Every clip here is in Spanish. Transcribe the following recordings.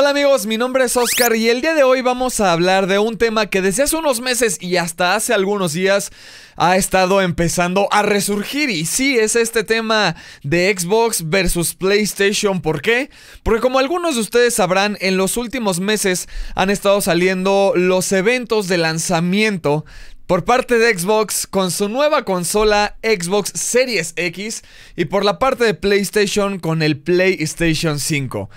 Hola amigos, mi nombre es Oscar y el día de hoy vamos a hablar de un tema que desde hace unos meses y hasta hace algunos días ha estado empezando a resurgir y sí es este tema de Xbox versus PlayStation. ¿Por qué? Porque como algunos de ustedes sabrán, en los últimos meses han estado saliendo los eventos de lanzamiento por parte de Xbox con su nueva consola Xbox Series X y por la parte de PlayStation con el PlayStation 5.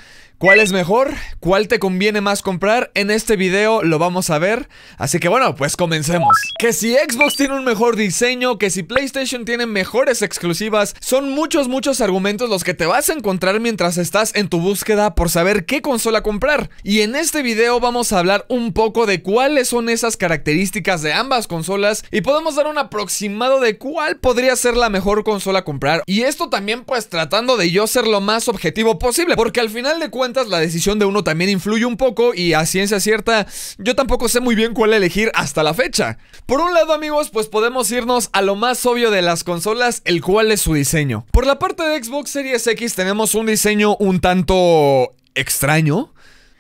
¿Cuál es mejor? ¿Cuál te conviene más comprar? En este video lo vamos a ver. Así que bueno, pues comencemos. Que si Xbox tiene un mejor diseño, que si PlayStation tiene mejores exclusivas, son muchos, muchos argumentos los que te vas a encontrar mientras estás en tu búsqueda por saber qué consola comprar. Y en este video vamos a hablar un poco de cuáles son esas características de ambas consolas y podemos dar un aproximado de cuál podría ser la mejor consola comprar. Y esto también pues tratando de yo ser lo más objetivo posible, porque al final de cuentas la decisión de uno también influye un poco y a ciencia cierta yo tampoco sé muy bien cuál elegir hasta la fecha. Por un lado amigos, pues podemos irnos a lo más obvio de las consolas, el cual es su diseño. Por la parte de Xbox Series X tenemos un diseño un tanto extraño,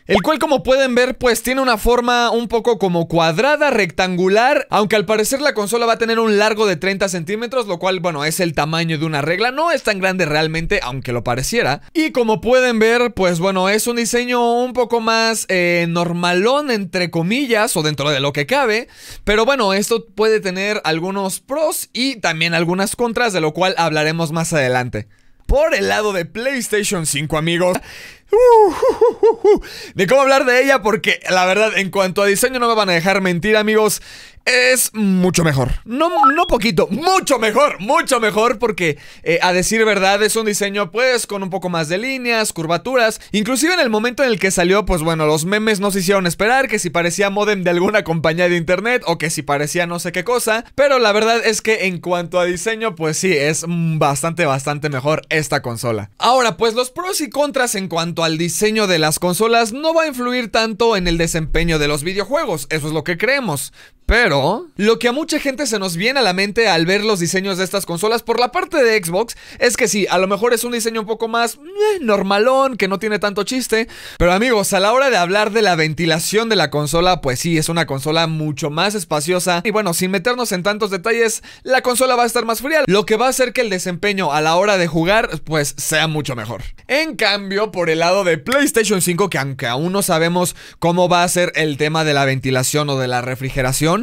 el cual como pueden ver pues tiene una forma un poco como cuadrada, rectangular Aunque al parecer la consola va a tener un largo de 30 centímetros Lo cual bueno es el tamaño de una regla No es tan grande realmente aunque lo pareciera Y como pueden ver pues bueno es un diseño un poco más eh, normalón entre comillas O dentro de lo que cabe Pero bueno esto puede tener algunos pros y también algunas contras De lo cual hablaremos más adelante por el lado de PlayStation 5 amigos de uh, uh, uh, cómo hablar de ella, porque la verdad, en cuanto a diseño, no me van a dejar mentir, amigos. Es mucho mejor. No, no poquito, mucho mejor, mucho mejor, porque eh, a decir verdad, es un diseño, pues, con un poco más de líneas, curvaturas. Inclusive en el momento en el que salió, pues bueno, los memes no se hicieron esperar, que si parecía modem de alguna compañía de internet o que si parecía no sé qué cosa. Pero la verdad es que en cuanto a diseño, pues sí, es mm, bastante, bastante mejor esta consola. Ahora, pues los pros y contras en cuanto al diseño de las consolas no va a influir tanto en el desempeño de los videojuegos, eso es lo que creemos, pero lo que a mucha gente se nos viene a la mente al ver los diseños de estas consolas por la parte de Xbox es que sí, a lo mejor es un diseño un poco más eh, normalón, que no tiene tanto chiste. Pero amigos, a la hora de hablar de la ventilación de la consola, pues sí, es una consola mucho más espaciosa. Y bueno, sin meternos en tantos detalles, la consola va a estar más fría, lo que va a hacer que el desempeño a la hora de jugar, pues sea mucho mejor. En cambio, por el lado de PlayStation 5, que aunque aún no sabemos cómo va a ser el tema de la ventilación o de la refrigeración,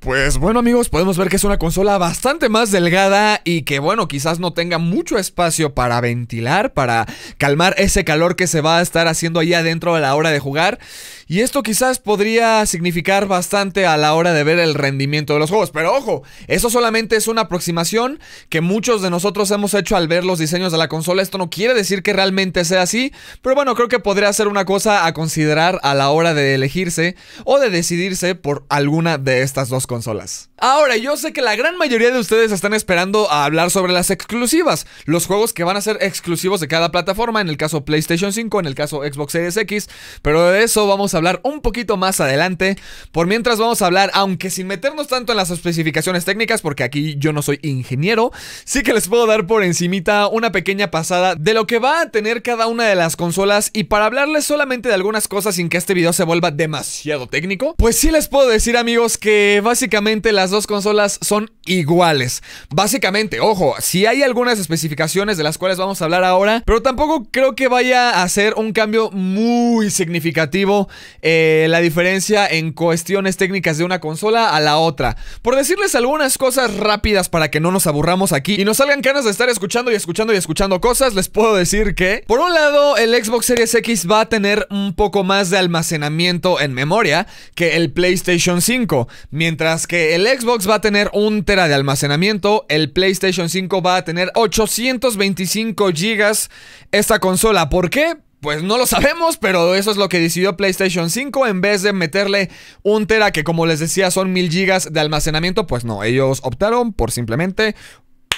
Pues bueno amigos, podemos ver que es una consola bastante más delgada y que bueno, quizás no tenga mucho espacio para ventilar, para calmar ese calor que se va a estar haciendo ahí adentro a la hora de jugar. Y esto quizás podría significar bastante a la hora de ver el rendimiento de los juegos. Pero ojo, eso solamente es una aproximación que muchos de nosotros hemos hecho al ver los diseños de la consola. Esto no quiere decir que realmente sea así, pero bueno, creo que podría ser una cosa a considerar a la hora de elegirse o de decidirse por alguna de estas dos consolas. Ahora, yo sé que la gran mayoría de ustedes están esperando a hablar sobre las exclusivas, los juegos que van a ser exclusivos de cada plataforma, en el caso PlayStation 5, en el caso Xbox Series X, pero de eso vamos a hablar un poquito más adelante. Por mientras vamos a hablar, aunque sin meternos tanto en las especificaciones técnicas, porque aquí yo no soy ingeniero, sí que les puedo dar por encimita una pequeña pasada de lo que va a tener cada una de las consolas y para hablarles solamente de algunas cosas sin que este video se vuelva demasiado técnico, pues sí les puedo decir amigos que básicamente básicamente las dos consolas son iguales. Básicamente, ojo, si hay algunas especificaciones de las cuales vamos a hablar ahora, pero tampoco creo que vaya a ser un cambio muy significativo eh, la diferencia en cuestiones técnicas de una consola a la otra. Por decirles algunas cosas rápidas para que no nos aburramos aquí y nos salgan ganas de estar escuchando y escuchando y escuchando cosas, les puedo decir que, por un lado, el Xbox Series X va a tener un poco más de almacenamiento en memoria que el PlayStation 5, mientras que el Xbox va a tener un tera de almacenamiento, el PlayStation 5 va a tener 825 gigas esta consola. ¿Por qué? Pues no lo sabemos, pero eso es lo que decidió PlayStation 5 en vez de meterle un tera que como les decía son mil gigas de almacenamiento, pues no, ellos optaron por simplemente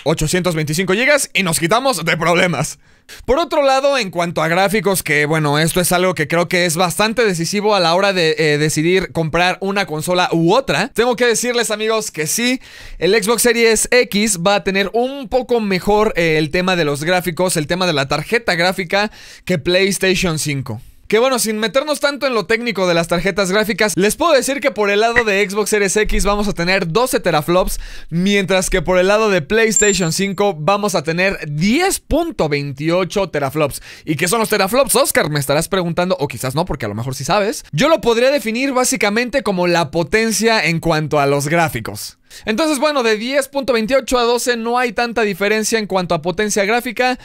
825 GB y nos quitamos de problemas. Por otro lado, en cuanto a gráficos, que bueno, esto es algo que creo que es bastante decisivo a la hora de eh, decidir comprar una consola u otra, tengo que decirles amigos que sí, el Xbox Series X va a tener un poco mejor eh, el tema de los gráficos, el tema de la tarjeta gráfica que PlayStation 5. Que bueno, sin meternos tanto en lo técnico de las tarjetas gráficas, les puedo decir que por el lado de Xbox Series X vamos a tener 12 teraflops, mientras que por el lado de PlayStation 5 vamos a tener 10.28 teraflops. ¿Y qué son los teraflops, Oscar? Me estarás preguntando, o quizás no, porque a lo mejor sí sabes. Yo lo podría definir básicamente como la potencia en cuanto a los gráficos. Entonces, bueno, de 10.28 a 12 no hay tanta diferencia en cuanto a potencia gráfica.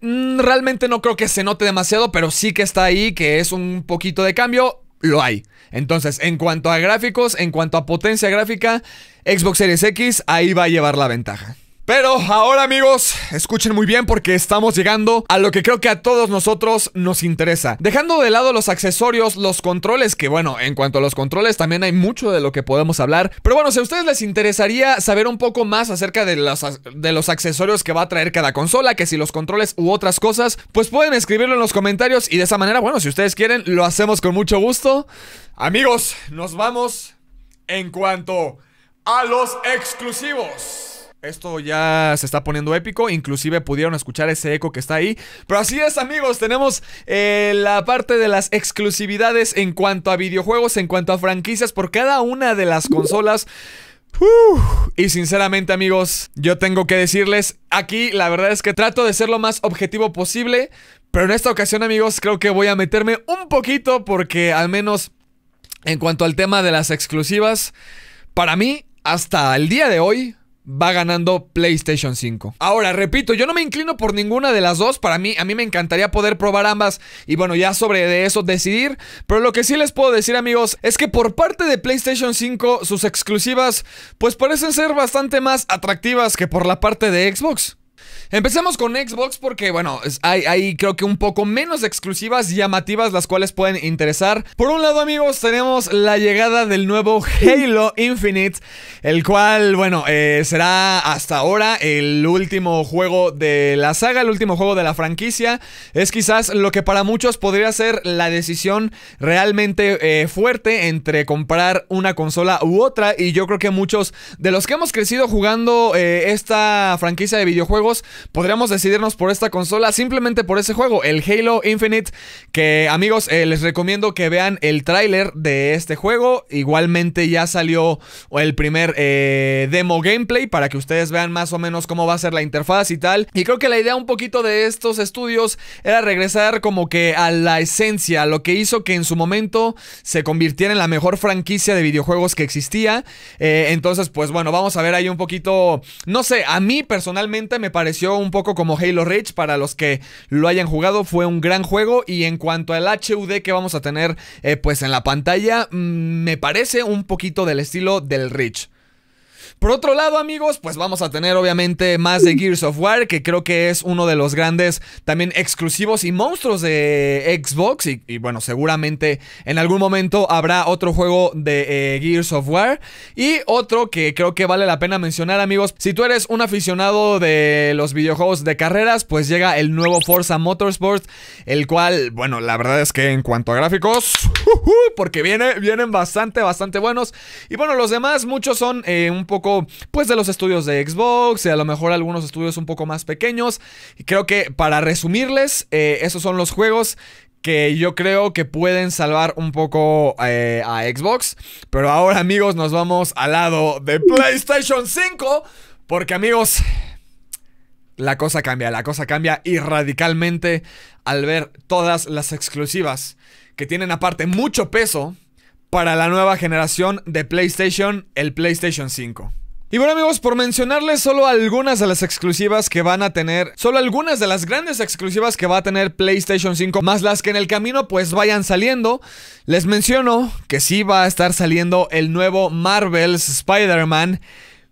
Mm, realmente no creo que se note demasiado, pero sí que está ahí, que es un poquito de cambio, lo hay. Entonces, en cuanto a gráficos, en cuanto a potencia gráfica, Xbox Series X ahí va a llevar la ventaja. Pero ahora amigos, escuchen muy bien porque estamos llegando a lo que creo que a todos nosotros nos interesa. Dejando de lado los accesorios, los controles, que bueno, en cuanto a los controles también hay mucho de lo que podemos hablar. Pero bueno, si a ustedes les interesaría saber un poco más acerca de los, de los accesorios que va a traer cada consola, que si los controles u otras cosas, pues pueden escribirlo en los comentarios y de esa manera, bueno, si ustedes quieren, lo hacemos con mucho gusto. Amigos, nos vamos en cuanto a los exclusivos. Esto ya se está poniendo épico, inclusive pudieron escuchar ese eco que está ahí. Pero así es amigos, tenemos eh, la parte de las exclusividades en cuanto a videojuegos, en cuanto a franquicias por cada una de las consolas. y sinceramente amigos, yo tengo que decirles, aquí la verdad es que trato de ser lo más objetivo posible, pero en esta ocasión amigos creo que voy a meterme un poquito porque al menos en cuanto al tema de las exclusivas, para mí hasta el día de hoy va ganando PlayStation 5. Ahora, repito, yo no me inclino por ninguna de las dos. Para mí, a mí me encantaría poder probar ambas y bueno, ya sobre de eso decidir. Pero lo que sí les puedo decir, amigos, es que por parte de PlayStation 5, sus exclusivas, pues parecen ser bastante más atractivas que por la parte de Xbox. Empecemos con Xbox porque, bueno, hay, creo que un poco menos exclusivas llamativas las cuales pueden interesar. Por un lado, amigos, tenemos la llegada del nuevo Halo Infinite, el cual, bueno, eh, será hasta ahora el último juego de la saga, el último juego de la franquicia. Es quizás lo que para muchos podría ser la decisión realmente eh, fuerte entre comprar una consola u otra y yo creo que muchos de los que hemos crecido jugando eh, esta franquicia de videojuegos, podríamos decidirnos por esta consola simplemente por ese juego, el Halo Infinite, que amigos eh, les recomiendo que vean el tráiler de este juego. Igualmente ya salió el primer eh, demo gameplay para que ustedes vean más o menos cómo va a ser la interfaz y tal. Y creo que la idea un poquito de estos estudios era regresar como que a la esencia, lo que hizo que en su momento se convirtiera en la mejor franquicia de videojuegos que existía. Eh, entonces, pues bueno, vamos a ver ahí un poquito, no sé, a mí personalmente me pareció un poco como Halo Reach para los que lo hayan jugado. Fue un gran juego. Y en cuanto al HUD que vamos a tener eh, pues en la pantalla, mm, me parece un poquito del estilo del Reach. Por otro lado, amigos, pues vamos a tener obviamente más de Gears of War, que creo que es uno de los grandes también exclusivos y monstruos de Xbox. Y, bueno, seguramente en algún momento habrá otro juego de eh, Gears of War. Y otro que creo que vale la pena mencionar, amigos. Si tú eres un aficionado de los videojuegos de carreras, pues llega el nuevo Forza Motorsport, el cual, bueno, la verdad es que en cuanto a gráficos, porque vienen bastante, bastante buenos. Y bueno, los demás, muchos son eh, un poco poco, pues, de los estudios de Xbox, y a lo mejor algunos estudios un poco más pequeños. Y creo que para resumirles, eh, esos son los juegos que yo creo que pueden salvar un poco eh, a Xbox. Pero ahora, amigos, nos vamos al lado de PlayStation 5. Porque, amigos, la cosa cambia, la cosa cambia y radicalmente al ver todas las exclusivas que tienen aparte mucho peso para la nueva generación de PlayStation, el PlayStation 5. Y bueno amigos, por mencionarles solo algunas de las exclusivas que van a tener, solo algunas de las grandes exclusivas que va a tener PlayStation 5, más las que en el camino pues vayan saliendo, les menciono que sí va a estar saliendo el nuevo Marvel Spider-Man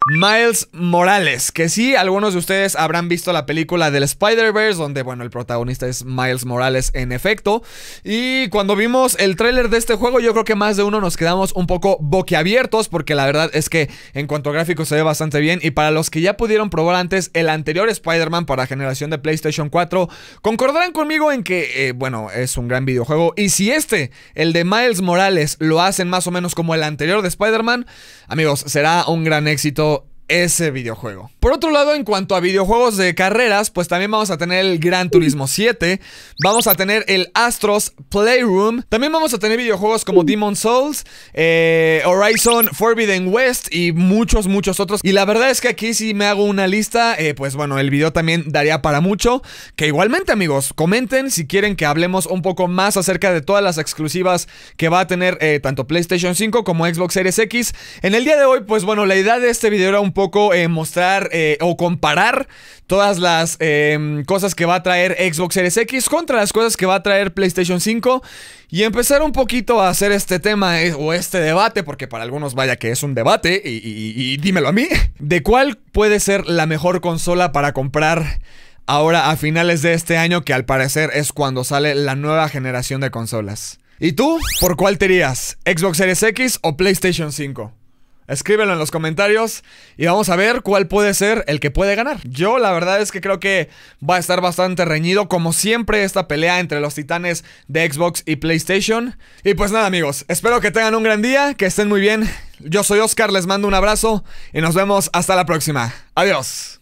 Miles Morales, que sí, algunos de ustedes habrán visto la película del Spider-Verse, donde, bueno, el protagonista es Miles Morales en efecto. Y cuando vimos el tráiler de este juego, yo creo que más de uno nos quedamos un poco boquiabiertos, porque la verdad es que en cuanto a gráficos se ve bastante bien. Y para los que ya pudieron probar antes el anterior Spider-Man para generación de PlayStation 4, concordarán conmigo en que, eh, bueno, es un gran videojuego. Y si este, el de Miles Morales, lo hacen más o menos como el anterior de Spider-Man, amigos, será un gran éxito ese videojuego. Por otro lado, en cuanto a videojuegos de carreras, pues también vamos a tener el Gran Turismo 7, vamos a tener el Astros Playroom, también vamos a tener videojuegos como Demon Souls, eh, Horizon Forbidden West y muchos, muchos otros. Y la verdad es que aquí si me hago una lista, eh, pues bueno, el video también daría para mucho. Que igualmente amigos, comenten si quieren que hablemos un poco más acerca de todas las exclusivas que va a tener eh, tanto PlayStation 5 como Xbox Series X. En el día de hoy, pues bueno, la idea de este video era un poco eh, mostrar eh, o comparar todas las em, cosas que va a traer Xbox Series X contra las cosas que va a traer PlayStation 5 y empezar un poquito a hacer este tema eh, o este debate, porque para algunos vaya que es un debate y, dímelo a mí, de cuál puede ser la mejor consola para comprar ahora a finales de este año, que al parecer es cuando sale la nueva generación de consolas. ¿Y tú? ¿Por cuál te irías? ¿Xbox Series X o PlayStation 5? Escríbelo en los comentarios y vamos a ver cuál puede ser el que puede ganar. Yo la verdad es que creo que va a estar bastante reñido como siempre esta pelea entre los titanes de Xbox y PlayStation. Y pues nada amigos, espero que tengan un gran día, que estén muy bien. Yo soy Oscar, les mando un abrazo y nos vemos hasta la próxima. Adiós.